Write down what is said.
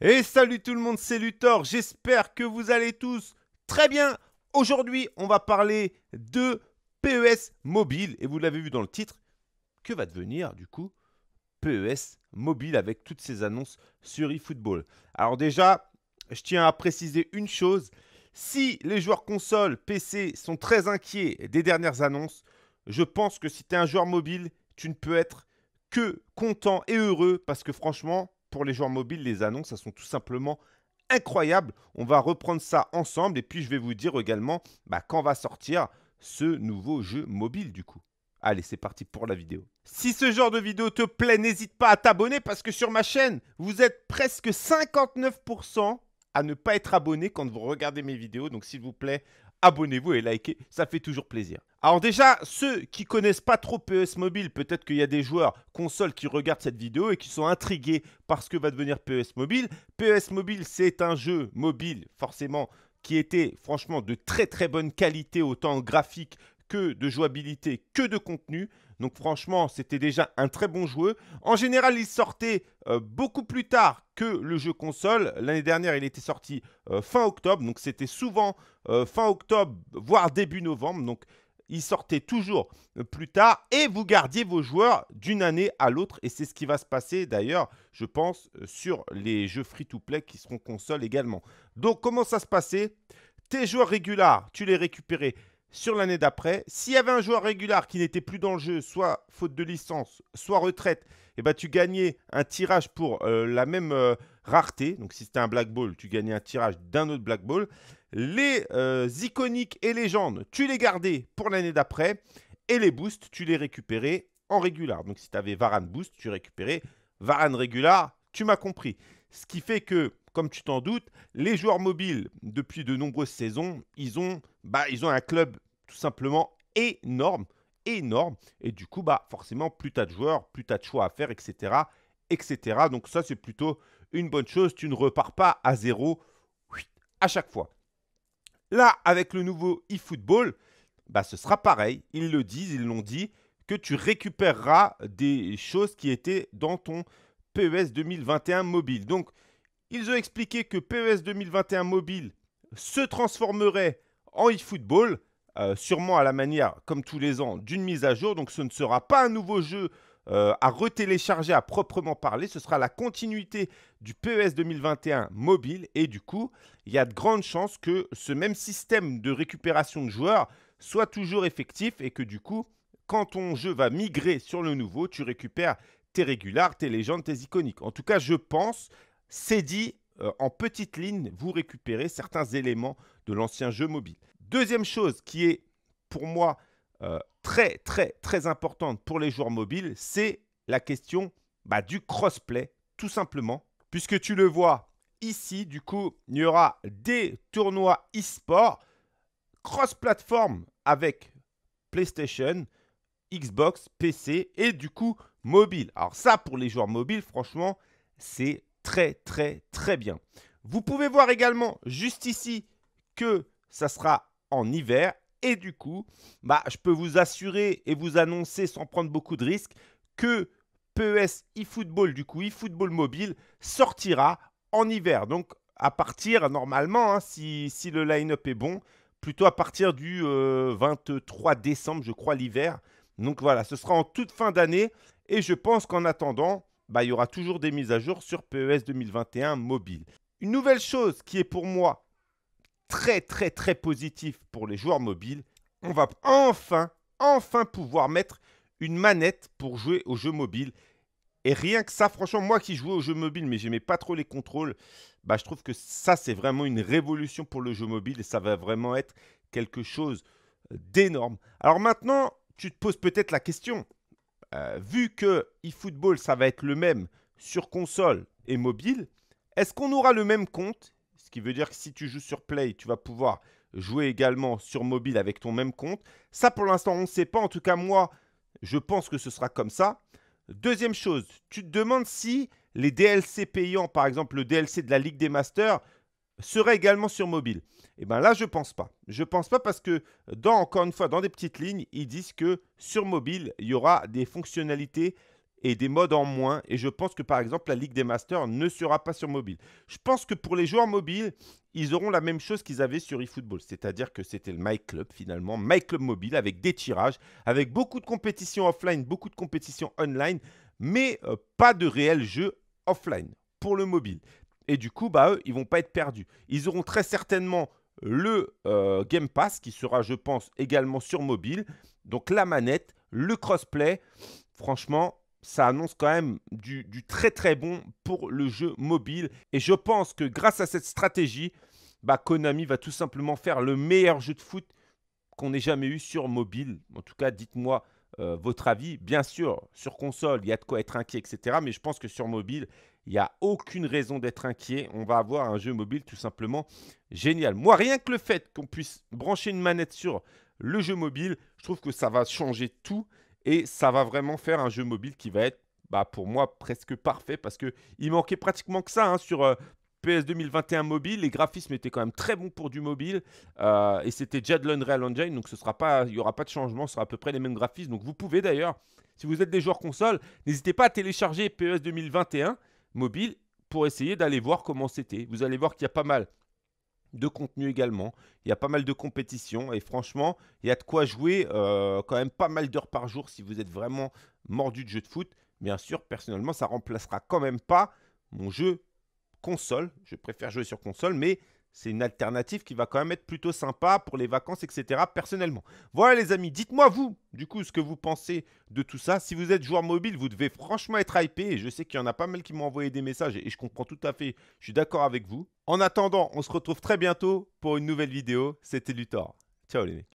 Et salut tout le monde, c'est Luthor, j'espère que vous allez tous très bien. Aujourd'hui, on va parler de PES mobile, et vous l'avez vu dans le titre, que va devenir du coup PES mobile avec toutes ces annonces sur eFootball Alors déjà, je tiens à préciser une chose, si les joueurs console PC sont très inquiets des dernières annonces, je pense que si tu es un joueur mobile, tu ne peux être que content et heureux parce que franchement, pour les joueurs mobiles, les annonces, elles sont tout simplement incroyables. On va reprendre ça ensemble et puis je vais vous dire également bah, quand va sortir ce nouveau jeu mobile du coup. Allez, c'est parti pour la vidéo. Si ce genre de vidéo te plaît, n'hésite pas à t'abonner parce que sur ma chaîne, vous êtes presque 59% à ne pas être abonné quand vous regardez mes vidéos. Donc s'il vous plaît, abonnez-vous et likez, ça fait toujours plaisir. Alors déjà, ceux qui connaissent pas trop PES Mobile, peut-être qu'il y a des joueurs consoles qui regardent cette vidéo et qui sont intrigués par ce que va devenir PES Mobile. PES Mobile, c'est un jeu mobile, forcément, qui était franchement de très très bonne qualité, autant graphique que de jouabilité, que de contenu. Donc franchement, c'était déjà un très bon jeu. En général, il sortait euh, beaucoup plus tard que le jeu console. L'année dernière, il était sorti euh, fin octobre. Donc c'était souvent euh, fin octobre, voire début novembre. Donc il sortait toujours plus tard et vous gardiez vos joueurs d'une année à l'autre. Et c'est ce qui va se passer d'ailleurs, je pense, sur les jeux free-to-play qui seront consoles également. Donc comment ça se passait Tes joueurs régulaires, tu les récupérais sur l'année d'après. S'il y avait un joueur régulier qui n'était plus dans le jeu, soit faute de licence, soit retraite, eh ben, tu gagnais un tirage pour euh, la même euh, rareté. Donc si c'était un black ball, tu gagnais un tirage d'un autre black ball. Les euh, iconiques et légendes, tu les gardais pour l'année d'après. Et les boosts, tu les récupérais en régular. Donc si tu avais Varane boost, tu récupérais Varane régular. Tu m'as compris. Ce qui fait que, comme tu t'en doutes, les joueurs mobiles, depuis de nombreuses saisons, ils ont, bah, ils ont un club tout simplement énorme, énorme. Et du coup, bah, forcément, plus tu as de joueurs, plus tu as de choix à faire, etc. etc. Donc ça, c'est plutôt une bonne chose. Tu ne repars pas à zéro à chaque fois. Là, avec le nouveau eFootball, bah, ce sera pareil. Ils le disent, ils l'ont dit, que tu récupéreras des choses qui étaient dans ton PES 2021 mobile. Donc, ils ont expliqué que PES 2021 mobile se transformerait en eFootball, euh, sûrement à la manière, comme tous les ans, d'une mise à jour. Donc, ce ne sera pas un nouveau jeu euh, à retélécharger à proprement parler. Ce sera la continuité du PES 2021 mobile. Et du coup, il y a de grandes chances que ce même système de récupération de joueurs soit toujours effectif et que du coup, quand ton jeu va migrer sur le nouveau, tu récupères t'es régulars, t'es légendes, t'es iconique. En tout cas, je pense, c'est dit euh, en petite ligne, vous récupérez certains éléments de l'ancien jeu mobile. Deuxième chose qui est pour moi euh, très très très importante pour les joueurs mobiles, c'est la question bah, du crossplay, tout simplement. Puisque tu le vois ici, du coup, il y aura des tournois e-sport cross plateforme avec PlayStation, Xbox, PC et du coup mobile. Alors ça, pour les joueurs mobiles, franchement, c'est très très très bien. Vous pouvez voir également juste ici que ça sera en hiver et du coup, bah, je peux vous assurer et vous annoncer sans prendre beaucoup de risques que PES eFootball, du coup eFootball mobile, sortira en hiver. Donc à partir, normalement, hein, si, le line-up est bon, plutôt à partir du 23 euh, décembre, je crois, l'hiver. Donc voilà, ce sera en toute fin d'année. Et je pense qu'en attendant, bah, il y aura toujours des mises à jour sur PES 2021 mobile. Une nouvelle chose qui est pour moi très très très positive pour les joueurs mobiles, on va enfin, enfin pouvoir mettre une manette pour jouer aux jeux mobiles. Et rien que ça, franchement, moi qui jouais aux jeux mobiles, mais j'aimais pas trop les contrôles, bah, je trouve que ça, c'est vraiment une révolution pour le jeu mobile et ça va vraiment être quelque chose d'énorme. Alors maintenant, tu te poses peut-être la question, euh, vu que eFootball, ça va être le même sur console et mobile, est-ce qu'on aura le même compte Ce qui veut dire que si tu joues sur Play, tu vas pouvoir jouer également sur mobile avec ton même compte. Ça, pour l'instant, on ne sait pas. En tout cas, moi, je pense que ce sera comme ça. Deuxième chose, tu te demandes si les DLC payants, par exemple le DLC de la Ligue des Masters, serait également sur mobile. Et eh bien là, je ne pense pas. Je ne pense pas parce que, dans, encore une fois, dans des petites lignes, ils disent que sur mobile, il y aura des fonctionnalités et des modes en moins. Et je pense que, par exemple, la Ligue des Masters ne sera pas sur mobile. Je pense que pour les joueurs mobiles, ils auront la même chose qu'ils avaient sur eFootball. C'est-à-dire que c'était le MyClub, finalement, MyClub mobile, avec des tirages, avec beaucoup de compétitions offline, beaucoup de compétitions online, mais euh, pas de réel jeu offline pour le mobile. Et du coup, bah, eux, ils vont pas être perdus. Ils auront très certainement le euh, Game Pass qui sera, je pense, également sur mobile. Donc la manette, le crossplay. Franchement, ça annonce quand même du, très très bon pour le jeu mobile. Et je pense que grâce à cette stratégie, bah, Konami va tout simplement faire le meilleur jeu de foot qu'on ait jamais eu sur mobile. En tout cas, dites-moi euh, votre avis. Bien sûr, sur console, il y a de quoi être inquiet, etc. Mais je pense que sur mobile, il n'y a aucune raison d'être inquiet. On va avoir un jeu mobile tout simplement génial. Moi, rien que le fait qu'on puisse brancher une manette sur le jeu mobile, je trouve que ça va changer tout et ça va vraiment faire un jeu mobile qui va être, bah, pour moi, presque parfait parce que il manquait pratiquement que ça hein, sur euh, PS 2021 mobile, les graphismes étaient quand même très bons pour du mobile euh, et c'était déjà de l'Unreal Engine, donc ce sera pas, il n'y aura pas de changement, ce sera à peu près les mêmes graphismes. Donc vous pouvez d'ailleurs, si vous êtes des joueurs console, n'hésitez pas à télécharger PS 2021 mobile pour essayer d'aller voir comment c'était. Vous allez voir qu'il y a pas mal de contenu également. Il y a pas mal de compétitions et franchement, il y a de quoi jouer euh, quand même pas mal d'heures par jour si vous êtes vraiment mordu de jeu de foot. Bien sûr, personnellement, ça remplacera quand même pas mon jeu console. Je préfère jouer sur console, mais c'est une alternative qui va quand même être plutôt sympa pour les vacances, etc. Personnellement. Voilà les amis, dites-moi vous, du coup, ce que vous pensez de tout ça. Si vous êtes joueur mobile, vous devez franchement être hypé. Et je sais qu'il y en a pas mal qui m'ont envoyé des messages et je comprends tout à fait. Je suis d'accord avec vous. En attendant, on se retrouve très bientôt pour une nouvelle vidéo. C'était Luthor. Ciao les mecs.